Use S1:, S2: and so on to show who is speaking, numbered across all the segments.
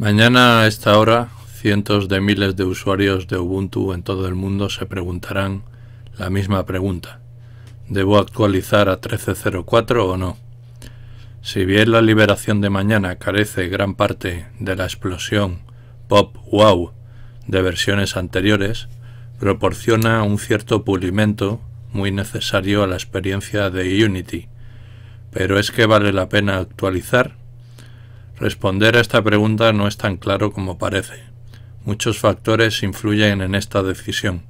S1: Mañana a esta hora, cientos de miles de usuarios de Ubuntu en todo el mundo se preguntarán la misma pregunta. ¿Debo actualizar a 13.04 o no? Si bien la liberación de mañana carece gran parte de la explosión pop wow de versiones anteriores, proporciona un cierto pulimento muy necesario a la experiencia de Unity. Pero es que vale la pena actualizar Responder a esta pregunta no es tan claro como parece. Muchos factores influyen en esta decisión.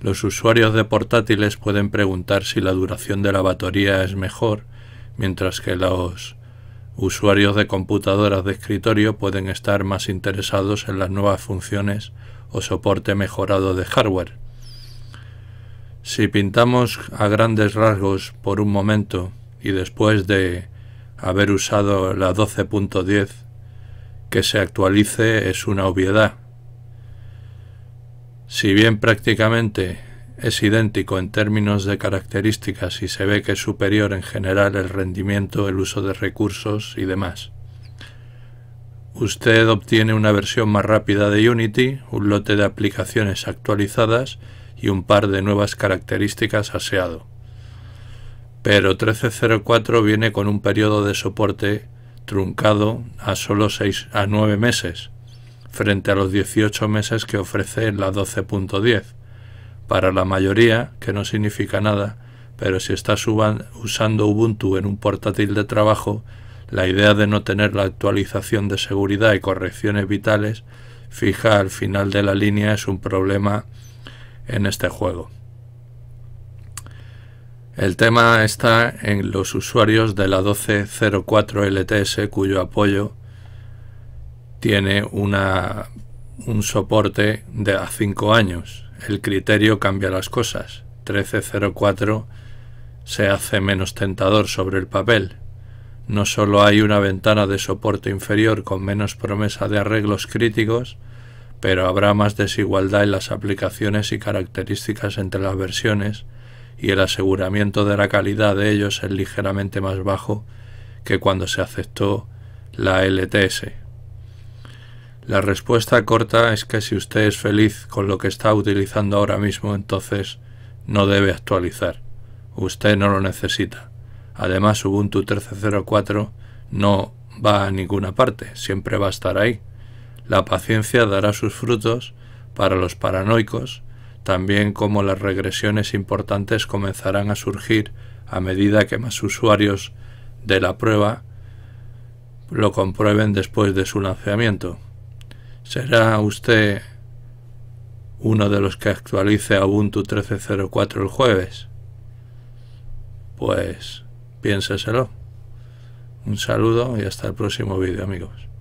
S1: Los usuarios de portátiles pueden preguntar si la duración de la batería es mejor, mientras que los usuarios de computadoras de escritorio pueden estar más interesados en las nuevas funciones o soporte mejorado de hardware. Si pintamos a grandes rasgos por un momento y después de haber usado la 12.10 que se actualice es una obviedad. Si bien prácticamente es idéntico en términos de características y se ve que es superior en general el rendimiento, el uso de recursos y demás. Usted obtiene una versión más rápida de Unity, un lote de aplicaciones actualizadas y un par de nuevas características aseado pero 1304 viene con un periodo de soporte truncado a solo 6 a 9 meses, frente a los 18 meses que ofrece la 12.10. Para la mayoría, que no significa nada, pero si estás usando Ubuntu en un portátil de trabajo, la idea de no tener la actualización de seguridad y correcciones vitales fija al final de la línea es un problema en este juego. El tema está en los usuarios de la 1204 LTS cuyo apoyo tiene una, un soporte de a 5 años. El criterio cambia las cosas. 1304 se hace menos tentador sobre el papel. No solo hay una ventana de soporte inferior con menos promesa de arreglos críticos, pero habrá más desigualdad en las aplicaciones y características entre las versiones y el aseguramiento de la calidad de ellos es ligeramente más bajo que cuando se aceptó la LTS. La respuesta corta es que si usted es feliz con lo que está utilizando ahora mismo, entonces no debe actualizar. Usted no lo necesita. Además, Ubuntu 13.04 no va a ninguna parte, siempre va a estar ahí. La paciencia dará sus frutos para los paranoicos también como las regresiones importantes comenzarán a surgir a medida que más usuarios de la prueba lo comprueben después de su lanzamiento. ¿Será usted uno de los que actualice Ubuntu 13.04 el jueves? Pues piénseselo. Un saludo y hasta el próximo vídeo amigos.